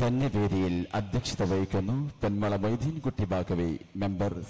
ധന്യവേദിയിൽ അധ്യക്ഷത വഹിക്കുന്നു തെന്മള മൊയ്തീൻകുട്ടി ബാഗവി മെമ്പർ